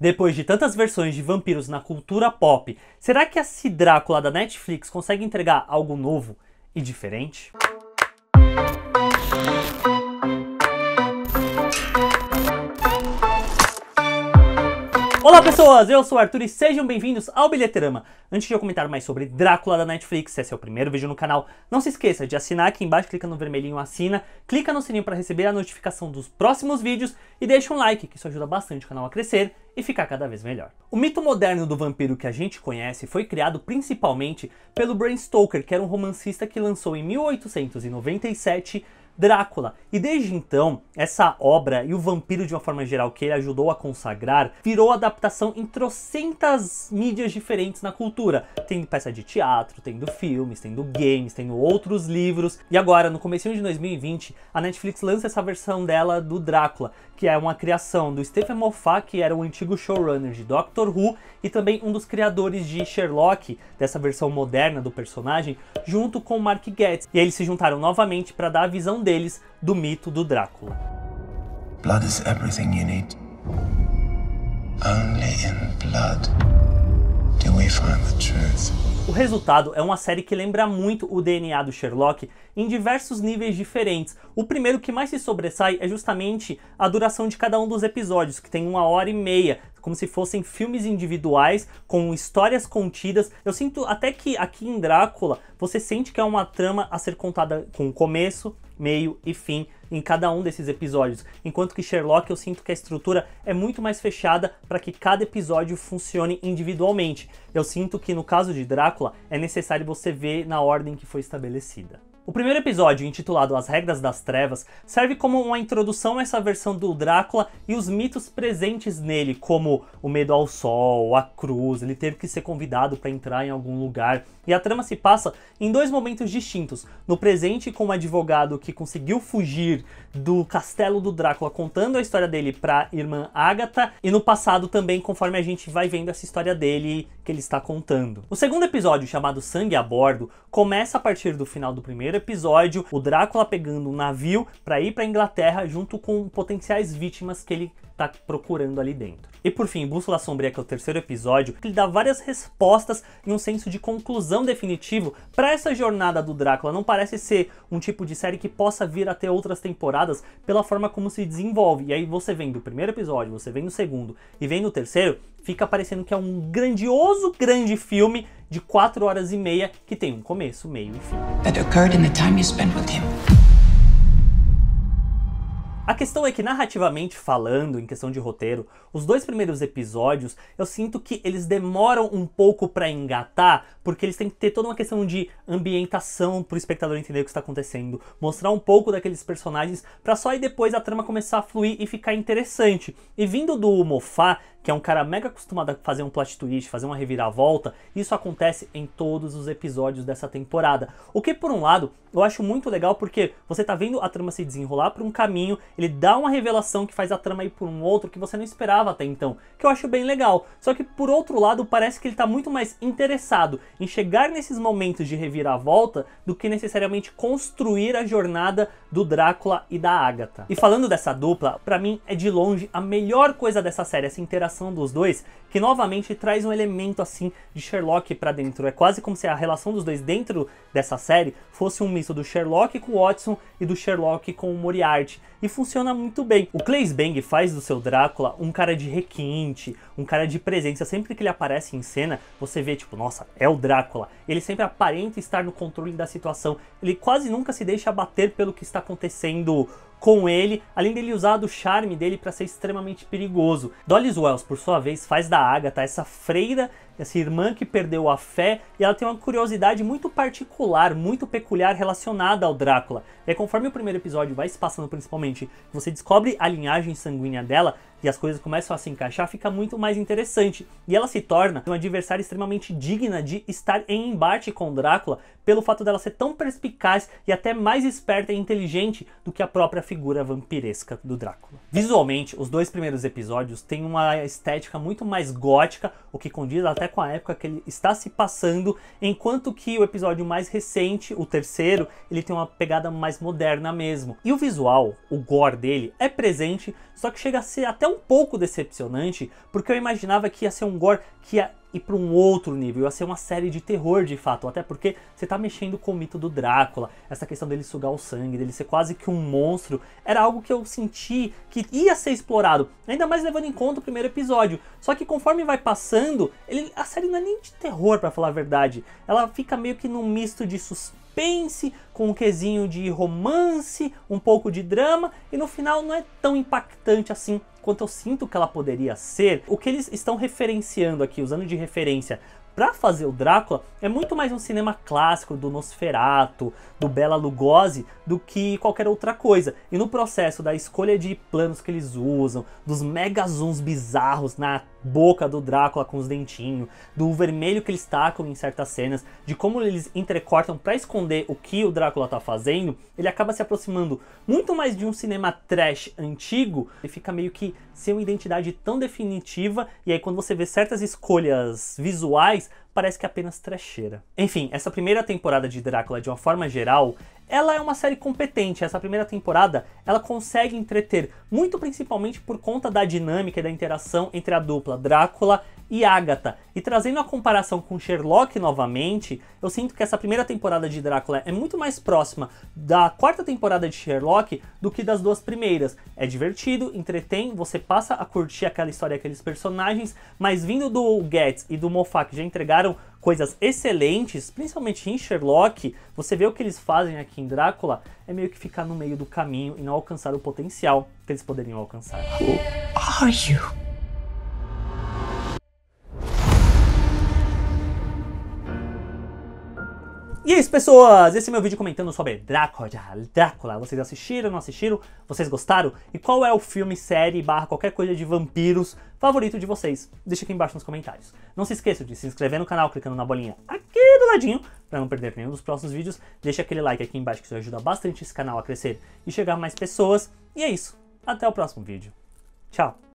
Depois de tantas versões de vampiros na cultura pop, será que a Drácula da Netflix consegue entregar algo novo e diferente? Olá pessoas, eu sou o Arthur e sejam bem-vindos ao Bilheterama. Antes de eu comentar mais sobre Drácula da Netflix, se é seu primeiro vídeo no canal, não se esqueça de assinar aqui embaixo, clica no vermelhinho assina, clica no sininho para receber a notificação dos próximos vídeos e deixa um like, que isso ajuda bastante o canal a crescer e ficar cada vez melhor. O mito moderno do vampiro que a gente conhece foi criado principalmente pelo Bram Stoker, que era um romancista que lançou em 1897 Drácula. E desde então, essa obra e o vampiro de uma forma geral que ele ajudou a consagrar, virou adaptação em trocentas mídias diferentes na cultura, tendo peça de teatro, tendo filmes, tendo games, tendo outros livros. E agora, no começo de 2020, a Netflix lança essa versão dela do Drácula, que é uma criação do Stephen Moffat, que era o antigo showrunner de Doctor Who e também um dos criadores de Sherlock, dessa versão moderna do personagem, junto com Mark Getz. E aí eles se juntaram novamente para dar a visão deles do mito do Drácula. Blood is everything you need. Only in blood do we find the truth. O resultado é uma série que lembra muito o DNA do Sherlock em diversos níveis diferentes. O primeiro que mais se sobressai é justamente a duração de cada um dos episódios, que tem uma hora e meia, como se fossem filmes individuais com histórias contidas. Eu sinto até que aqui em Drácula você sente que é uma trama a ser contada com começo, meio e fim em cada um desses episódios, enquanto que Sherlock eu sinto que a estrutura é muito mais fechada para que cada episódio funcione individualmente. Eu sinto que no caso de Drácula é necessário você ver na ordem que foi estabelecida. O primeiro episódio, intitulado As Regras das Trevas, serve como uma introdução a essa versão do Drácula e os mitos presentes nele, como o medo ao sol, a cruz, ele teve que ser convidado para entrar em algum lugar. E a trama se passa em dois momentos distintos: no presente, com um advogado que conseguiu fugir do castelo do Drácula, contando a história dele para a irmã Agatha, e no passado também, conforme a gente vai vendo essa história dele que ele está contando. O segundo episódio, chamado Sangue a Bordo, começa a partir do final do primeiro episódio, o Drácula pegando um navio para ir para Inglaterra junto com potenciais vítimas que ele está procurando ali dentro. E por fim, Bússola Sombria, que é o terceiro episódio, que dá várias respostas e um senso de conclusão definitivo para essa jornada do Drácula. Não parece ser um tipo de série que possa vir a ter outras temporadas pela forma como se desenvolve. E aí você vem do primeiro episódio, você vem no segundo e vem no terceiro, fica parecendo que é um grandioso, grande filme de quatro horas e meia que tem um começo, meio e fim. That occurred in the time you spent with him. A questão é que, narrativamente falando, em questão de roteiro, os dois primeiros episódios eu sinto que eles demoram um pouco para engatar, porque eles têm que ter toda uma questão de ambientação pro espectador entender o que está acontecendo, mostrar um pouco daqueles personagens, para só aí depois a trama começar a fluir e ficar interessante. E vindo do Mofá, que é um cara mega acostumado a fazer um plot twist, fazer uma reviravolta, isso acontece em todos os episódios dessa temporada. O que, por um lado, eu acho muito legal porque você tá vendo a trama se desenrolar por um caminho, ele dá uma revelação que faz a trama ir por um outro que você não esperava até então, que eu acho bem legal. Só que, por outro lado, parece que ele tá muito mais interessado em chegar nesses momentos de reviravolta do que necessariamente construir a jornada do Drácula e da Agatha. E falando dessa dupla, para mim é de longe a melhor coisa dessa série, essa interação relação dos dois que novamente traz um elemento assim de Sherlock para dentro. É quase como se a relação dos dois dentro dessa série fosse um misto do Sherlock com o Watson e do Sherlock com o Moriarty. E funciona muito bem. O Claes Bang faz do seu Drácula um cara de requinte, um cara de presença. Sempre que ele aparece em cena, você vê tipo, nossa, é o Drácula. Ele sempre aparenta estar no controle da situação. Ele quase nunca se deixa abater pelo que está acontecendo com ele, além dele usar do charme dele para ser extremamente perigoso. Dolly Wells, por sua vez, faz da Agatha essa freira, essa irmã que perdeu a fé, e ela tem uma curiosidade muito particular, muito peculiar relacionada ao Drácula. E aí, conforme o primeiro episódio vai se passando principalmente, você descobre a linhagem sanguínea dela, e as coisas começam a se encaixar, fica muito mais interessante. E ela se torna uma adversária extremamente digna de estar em embate com Drácula pelo fato dela ser tão perspicaz e até mais esperta e inteligente do que a própria figura vampiresca do Drácula. Visualmente, os dois primeiros episódios têm uma estética muito mais gótica, o que condiz até com a época que ele está se passando, enquanto que o episódio mais recente, o terceiro, ele tem uma pegada mais moderna mesmo. E o visual, o gore dele, é presente, só que chega a ser até é um pouco decepcionante, porque eu imaginava que ia ser um gore que ia ir para um outro nível, ia ser uma série de terror de fato, até porque você está mexendo com o mito do Drácula, essa questão dele sugar o sangue, dele ser quase que um monstro, era algo que eu senti que ia ser explorado, ainda mais levando em conta o primeiro episódio. Só que conforme vai passando, ele, a série não é nem de terror, para falar a verdade, ela fica meio que num misto de suspense suspense, com um quesinho de romance, um pouco de drama, e no final não é tão impactante assim quanto eu sinto que ela poderia ser. O que eles estão referenciando aqui, usando de referência para fazer o Drácula é muito mais um cinema clássico do Nosferato, do Bela Lugosi, do que qualquer outra coisa. E no processo da escolha de planos que eles usam, dos mega zooms bizarros na boca do Drácula com os dentinhos, do vermelho que eles tacam em certas cenas, de como eles entrecortam para esconder o que o Drácula tá fazendo, ele acaba se aproximando muito mais de um cinema trash antigo e fica meio que sem uma identidade tão definitiva. E aí quando você vê certas escolhas visuais parece que é apenas trecheira. Enfim, essa primeira temporada de Drácula, de uma forma geral, ela é uma série competente, essa primeira temporada ela consegue entreter, muito principalmente por conta da dinâmica e da interação entre a dupla Drácula e Agatha. E trazendo a comparação com Sherlock novamente, eu sinto que essa primeira temporada de Drácula é muito mais próxima da quarta temporada de Sherlock do que das duas primeiras. É divertido, entretém, você passa a curtir aquela história, aqueles personagens, mas vindo do Getz e do Moffat que já entregaram coisas excelentes, principalmente em Sherlock, você vê o que eles fazem aqui em Drácula, é meio que ficar no meio do caminho e não alcançar o potencial que eles poderiam alcançar. Who are you? E é isso, pessoas! Esse é meu vídeo comentando sobre Drácula, Drácula. Vocês assistiram, não assistiram? Vocês gostaram? E qual é o filme, série, barra, qualquer coisa de vampiros favorito de vocês? Deixa aqui embaixo nos comentários. Não se esqueça de se inscrever no canal clicando na bolinha aqui do ladinho para não perder nenhum dos próximos vídeos. Deixa aquele like aqui embaixo que isso ajuda bastante esse canal a crescer e chegar a mais pessoas. E é isso, até o próximo vídeo. Tchau!